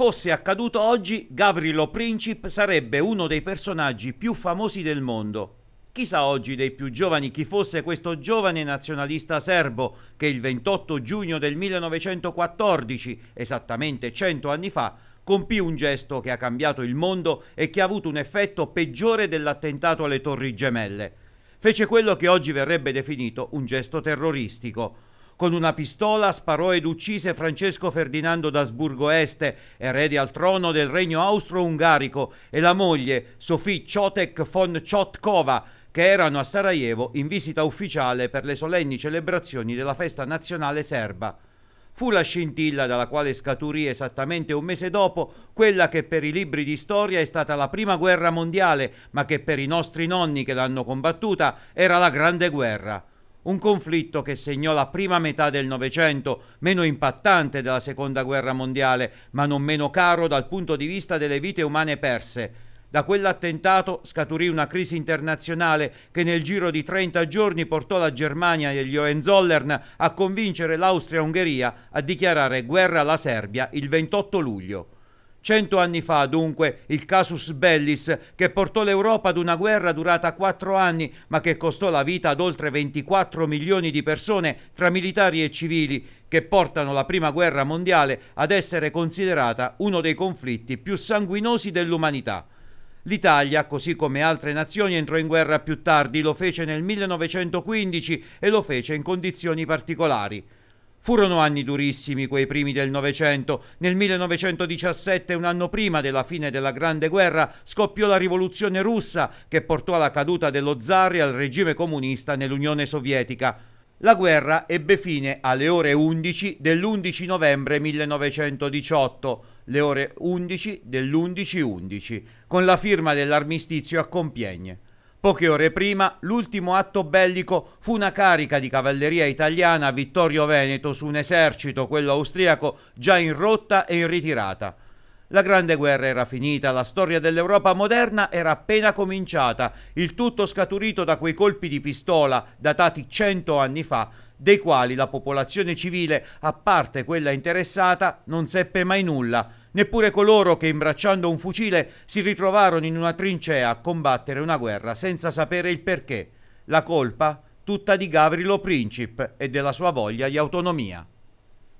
Fosse accaduto oggi, Gavrilo Princip sarebbe uno dei personaggi più famosi del mondo. Chissà oggi dei più giovani chi fosse questo giovane nazionalista serbo che il 28 giugno del 1914, esattamente 100 anni fa, compì un gesto che ha cambiato il mondo e che ha avuto un effetto peggiore dell'attentato alle Torri Gemelle. Fece quello che oggi verrebbe definito un gesto terroristico, con una pistola sparò ed uccise Francesco Ferdinando d'Asburgo Este, erede al trono del regno austro-ungarico, e la moglie, Sofì Ciotek von Ciotkova, che erano a Sarajevo in visita ufficiale per le solenni celebrazioni della festa nazionale serba. Fu la scintilla dalla quale scaturì esattamente un mese dopo quella che per i libri di storia è stata la prima guerra mondiale, ma che per i nostri nonni che l'hanno combattuta era la Grande Guerra un conflitto che segnò la prima metà del Novecento, meno impattante della Seconda Guerra Mondiale, ma non meno caro dal punto di vista delle vite umane perse. Da quell'attentato scaturì una crisi internazionale che nel giro di 30 giorni portò la Germania e gli Hohenzollern a convincere l'Austria-Ungheria a dichiarare guerra alla Serbia il 28 luglio. Cento anni fa, dunque, il casus bellis che portò l'Europa ad una guerra durata quattro anni, ma che costò la vita ad oltre 24 milioni di persone, tra militari e civili, che portano la Prima Guerra Mondiale ad essere considerata uno dei conflitti più sanguinosi dell'umanità. L'Italia, così come altre nazioni, entrò in guerra più tardi, lo fece nel 1915 e lo fece in condizioni particolari. Furono anni durissimi quei primi del Novecento. Nel 1917, un anno prima della fine della Grande Guerra, scoppiò la rivoluzione russa che portò alla caduta dello zar e al regime comunista nell'Unione Sovietica. La guerra ebbe fine alle ore 11 dell'11 novembre 1918, le ore 11 dell'11-11, con la firma dell'armistizio a Compiègne. Poche ore prima, l'ultimo atto bellico fu una carica di cavalleria italiana a Vittorio Veneto su un esercito, quello austriaco, già in rotta e in ritirata. La Grande Guerra era finita, la storia dell'Europa moderna era appena cominciata, il tutto scaturito da quei colpi di pistola datati cento anni fa, dei quali la popolazione civile, a parte quella interessata, non seppe mai nulla, neppure coloro che imbracciando un fucile si ritrovarono in una trincea a combattere una guerra senza sapere il perché. La colpa tutta di Gavrilo Princip e della sua voglia di autonomia.